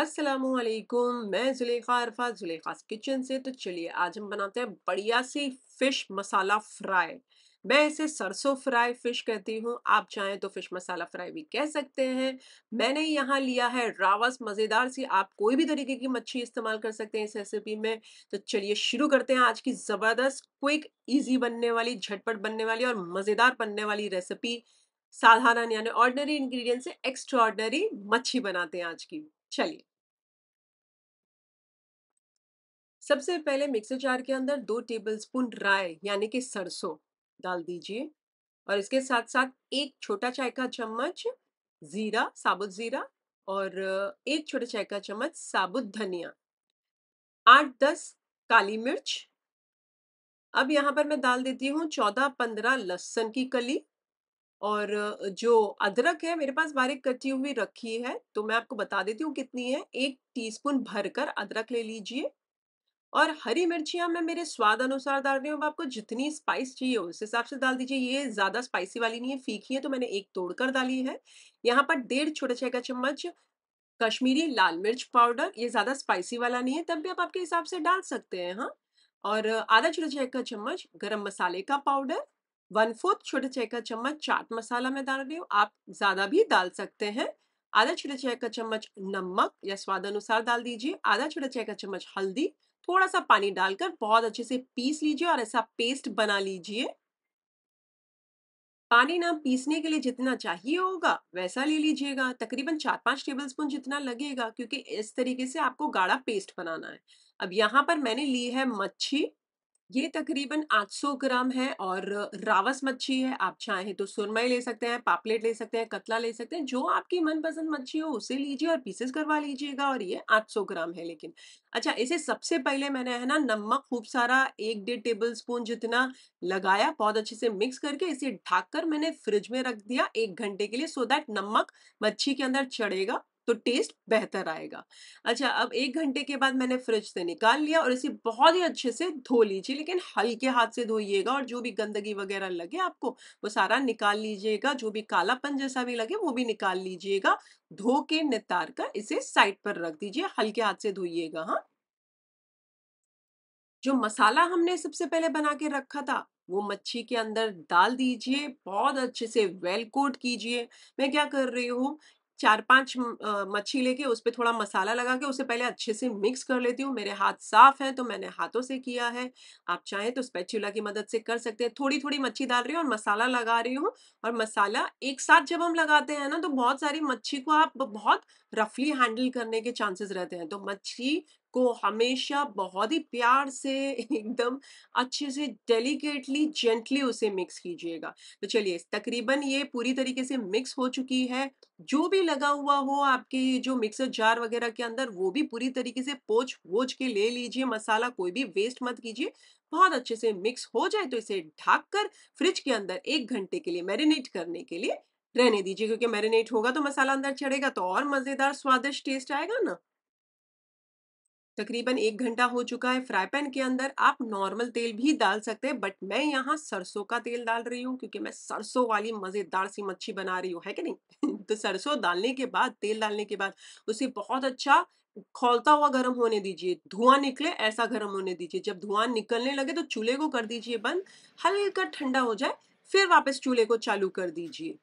असलकुम मैं जुलेखा अरफा जुलेखा किचन से तो चलिए आज हम बनाते हैं बढ़िया सी फ़िश मसाला फ्राई मैं इसे सरसों फ्राई फ़िश कहती हूँ आप चाहें तो फ़िश मसाला फ्राई भी कह सकते हैं मैंने यहाँ लिया है रावस मज़ेदार सी आप कोई भी तरीके की मच्छी इस्तेमाल कर सकते हैं इस रेसिपी में तो चलिए शुरू करते हैं आज की ज़बरदस्त क्विक ईजी बनने वाली झटपट बनने वाली और मज़ेदार बनने वाली रेसिपी साधारण यानी ऑर्डनरी इन्ग्रीडियंट से एक्स्ट्रा मच्छी बनाते हैं आज की चलिए सबसे पहले मिक्सर जार के अंदर दो टेबलस्पून राय यानी कि सरसों डाल दीजिए और इसके साथ साथ एक छोटा चाय का चम्मच जीरा साबुत जीरा और एक छोटा चाय का चम्मच साबुत धनिया आठ दस काली मिर्च अब यहाँ पर मैं डाल देती हूँ चौदह पंद्रह लहसन की कली और जो अदरक है मेरे पास बारीक कटी हुई रखी है तो मैं आपको बता देती हूँ कितनी है एक टीस्पून भरकर अदरक ले लीजिए और हरी मिर्चियाँ मैं मेरे स्वाद अनुसार डाल रही हूँ अब आपको जितनी स्पाइस चाहिए उस हिसाब से डाल दीजिए ये ज़्यादा स्पाइसी वाली नहीं है फीकी है तो मैंने एक तोड़कर डाली है यहाँ पर डेढ़ छोटे छः का चम्मच कश्मीरी लाल मिर्च पाउडर ये ज़्यादा स्पाइसी वाला नहीं है तब भी आप आपके हिसाब से डाल सकते हैं हाँ और आधा छोटा छः का चम्मच गर्म मसाले का पाउडर वन फोर्थ छोटा चाय का चम्मच चाट मसाला मैं डाल रही हूँ आप ज़्यादा भी डाल सकते हैं आधा छोटे चाय का चम्मच नमक या स्वाद अनुसार डाल दीजिए आधा छोटा चाय का चम्मच हल्दी थोड़ा सा पानी डालकर बहुत अच्छे से पीस लीजिए और ऐसा पेस्ट बना लीजिए पानी ना पीसने के लिए जितना चाहिए होगा वैसा ले लीजिएगा तकरीबन चार पांच टेबल स्पून जितना लगेगा क्योंकि इस तरीके से आपको गाढ़ा पेस्ट बनाना है अब यहाँ पर मैंने ली है मच्छी ये तकरीबन 800 ग्राम है और रावस मच्छी है आप चाहें तो सुरमई ले सकते हैं पापलेट ले सकते हैं कतला ले सकते हैं जो आपकी मनपसंद मच्छी हो उसे लीजिए और पीसेस करवा लीजिएगा और ये 800 ग्राम है लेकिन अच्छा इसे सबसे पहले मैंने है ना नमक खूब सारा एक डेढ़ टेबल स्पून जितना लगाया बहुत अच्छे से मिक्स करके इसे ढाक कर मैंने फ्रिज में रख दिया एक घंटे के लिए सो दैट नमक मच्छी के अंदर चढ़ेगा तो टेस्ट बेहतर आएगा अच्छा अब एक घंटे के बाद मैंने फ्रिज से निकाल लिया और इसे बहुत ही अच्छे से धो लीजिए लेकिन हल्के हाथ से धोइएगा और जो भी गंदगी वगैरह लगे आपको वो सारा निकाल लीजिएगा जो भी कालापन जैसा भी लगे वो भी निकाल लीजिएगा धो के नितार कर इसे साइड पर रख दीजिए हल्के हाथ से धोइएगा हाँ जो मसाला हमने सबसे पहले बना के रखा था वो मच्छी के अंदर डाल दीजिए बहुत अच्छे से वेल कोट कीजिए मैं क्या कर रही हूँ चार पांच मच्छी लेके उस पर थोड़ा मसाला लगा के उसे पहले अच्छे से मिक्स कर लेती हूँ मेरे हाथ साफ हैं तो मैंने हाथों से किया है आप चाहें तो स्पैचुला की मदद से कर सकते हैं थोड़ी थोड़ी मच्छी डाल रही हूँ और मसाला लगा रही हूँ और मसाला एक साथ जब हम लगाते हैं ना तो बहुत सारी मच्छी को आप बहुत रफली हैंडल करने के चांसेस रहते हैं तो मच्छी को हमेशा बहुत ही प्यार से एकदम अच्छे से डेलिकेटली जेंटली उसे मिक्स कीजिएगा तो चलिए तकरीबन ये पूरी तरीके से मिक्स हो चुकी है जो भी लगा हुआ हो आपके जो मिक्सर जार वगैरह के अंदर वो भी पूरी तरीके से पोच वोच के ले लीजिए मसाला कोई भी वेस्ट मत कीजिए बहुत अच्छे से मिक्स हो जाए तो इसे ढाक कर फ्रिज के अंदर एक घंटे के लिए मैरिनेट करने के लिए रहने दीजिए क्योंकि मैरिनेट होगा तो मसाला अंदर चढ़ेगा तो और मजेदार स्वादिष्ट टेस्ट आएगा ना तकरीबन एक घंटा हो चुका है फ्राई पैन के अंदर आप नॉर्मल तेल भी डाल सकते हैं बट मैं यहाँ सरसों का तेल डाल रही हूँ क्योंकि मैं सरसों वाली मज़ेदार सी मच्छी बना रही हूँ है कि नहीं तो सरसों डालने के बाद तेल डालने के बाद उसे बहुत अच्छा खोलता हुआ गर्म होने दीजिए धुआं निकले ऐसा गर्म होने दीजिए जब धुआं निकलने लगे तो चूल्हे को कर दीजिए बंद हल्का ठंडा हो जाए फिर वापस चूल्हे को चालू कर दीजिए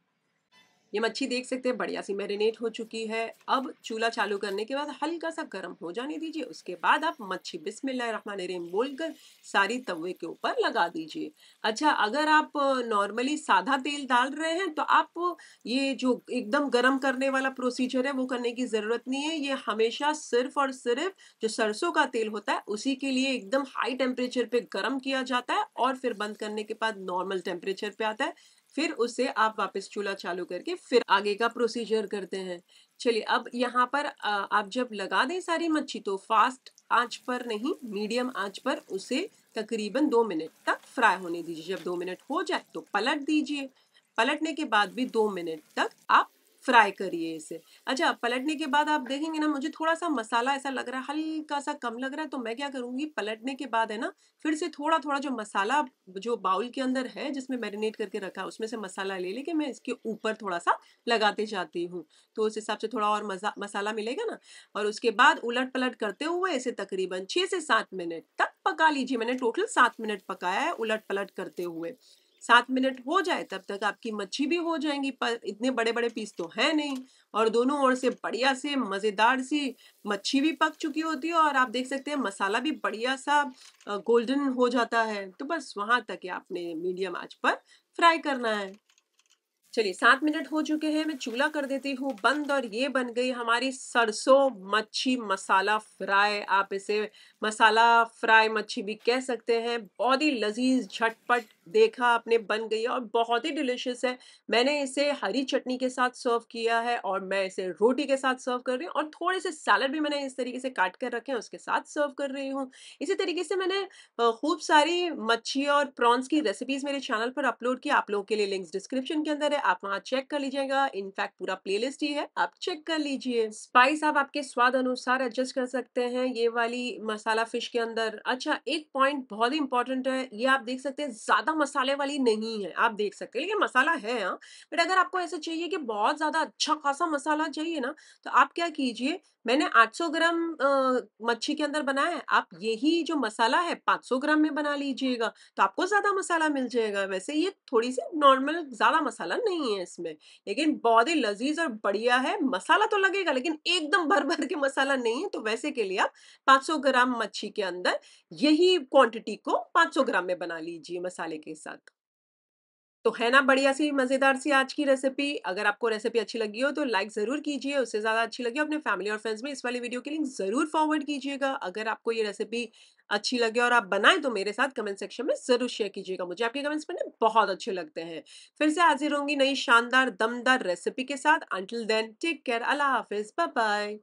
ये मच्छी देख सकते हैं बढ़िया सी मैरिनेट हो चुकी है अब चूल्हा चालू करने के बाद हल्का सा गर्म हो जाने दीजिए उसके बाद आप मच्छी रेम बोलकर सारी तवे के ऊपर लगा दीजिए अच्छा अगर आप नॉर्मली सादा तेल डाल रहे हैं तो आप ये जो एकदम गर्म करने वाला प्रोसीजर है वो करने की ज़रूरत नहीं है ये हमेशा सिर्फ और सिर्फ जो सरसों का तेल होता है उसी के लिए एकदम हाई टेम्परेचर पर गर्म किया जाता है और फिर बंद करने के बाद नॉर्मल टेम्परेचर पर आता है फिर उसे आप वापस चूल्हा चालू करके फिर आगे का प्रोसीजर करते हैं चलिए अब यहाँ पर आप जब लगा दें सारी मच्छी तो फास्ट आंच पर नहीं मीडियम आंच पर उसे तकरीबन दो मिनट तक फ्राई होने दीजिए जब दो मिनट हो जाए तो पलट दीजिए पलटने के बाद भी दो मिनट तक आप फ्राई करिए इसे अच्छा पलटने के बाद आप देखेंगे ना मुझे थोड़ा सा मसाला ऐसा लग रहा है हल्का सा कम लग रहा है तो मैं क्या करूँगी पलटने के बाद है ना फिर से थोड़ा थोड़ा जो मसाला जो बाउल के अंदर है जिसमें मैरिनेट करके रखा है उसमें से मसाला ले लेके मैं इसके ऊपर थोड़ा सा लगाते जाती हूँ तो उस हिसाब से थोड़ा और मसाला मिलेगा ना और उसके बाद उलट पलट करते हुए इसे तकरीबन छः से सात मिनट तक पका लीजिए मैंने टोटल सात मिनट पकाया है उलट पलट करते हुए सात मिनट हो जाए तब तक आपकी मच्छी भी हो जाएंगी पर इतने बड़े बड़े पीस तो है नहीं और दोनों ओर से बढ़िया से मज़ेदार सी मच्छी भी पक चुकी होती है और आप देख सकते हैं मसाला भी बढ़िया सा गोल्डन हो जाता है तो बस वहाँ तक आपने मीडियम आँच पर फ्राई करना है चलिए सात मिनट हो चुके हैं मैं चूल्हा कर देती हूँ बंद और ये बन गई हमारी सरसों मच्छी मसाला फ्राई आप इसे मसाला फ्राई मच्छी भी कह सकते हैं बहुत ही लजीज झटपट देखा आपने बन गई और बहुत ही डिलिशियस है मैंने इसे हरी चटनी के साथ सर्व किया है और मैं इसे रोटी के साथ सर्व कर रही हूँ और थोड़े से सैलड भी मैंने इस तरीके से काट कर रखे हैं उसके साथ सर्व कर रही हूँ इसी तरीके से मैंने खूब सारी मच्छी और प्रॉन्स की रेसिपीज़ मेरे चैनल पर अपलोड की आप लोगों के लिए लिंक्स डिस्क्रिप्शन के अंदर है आप वहाँ चेक कर लीजिएगा इनफैक्ट पूरा प्ले ही है आप चेक कर लीजिए स्पाइस आप आपके स्वाद अनुसार एडजस्ट कर सकते हैं ये वाली मसाला फिश के अंदर अच्छा एक पॉइंट बहुत ही इंपॉर्टेंट है ये आप देख सकते हैं ज़्यादा मसाले वाली नहीं है आप देख सकते हैं लेकिन मसाला है हाँ बट अगर आपको ऐसा चाहिए कि बहुत ज़्यादा अच्छा खासा मसाला चाहिए ना तो आप क्या कीजिए मैंने 800 ग्राम मच्छी के अंदर बनाया है आप यही जो मसाला है 500 ग्राम में बना लीजिएगा तो आपको ज़्यादा मसाला मिल जाएगा वैसे ये थोड़ी सी नॉर्मल ज़्यादा मसाला नहीं है इसमें लेकिन बहुत ही लजीज और बढ़िया है मसाला तो लगेगा लेकिन एकदम भर भर के मसाला नहीं है तो वैसे के लिए आप 500 ग्राम मच्छी के अंदर यही क्वांटिटी को 500 ग्राम में बना लीजिए मसाले के के साथ तो है ना बढ़िया सी मज़ेदार सी आज की रेसिपी अगर आपको रेसिपी अच्छी लगी हो तो लाइक ज़रूर कीजिए उससे ज़्यादा अच्छी लगी हो अपने फैमिली और फ्रेंड्स में इस वाली वीडियो के लिंक ज़रूर फॉरवर्ड कीजिएगा अगर आपको ये रेसिपी अच्छी लगे और आप बनाएं तो मेरे साथ कमेंट सेक्शन में ज़रूर शेयर कीजिएगा मुझे आपके कमेंट्स पढ़ने बहुत अच्छे लगते हैं फिर से हाजिर होंगी नई शानदार दमदार रेसिपी के साथ अंटिल देन टेक केयर अल्लाह हाफिज़ बाय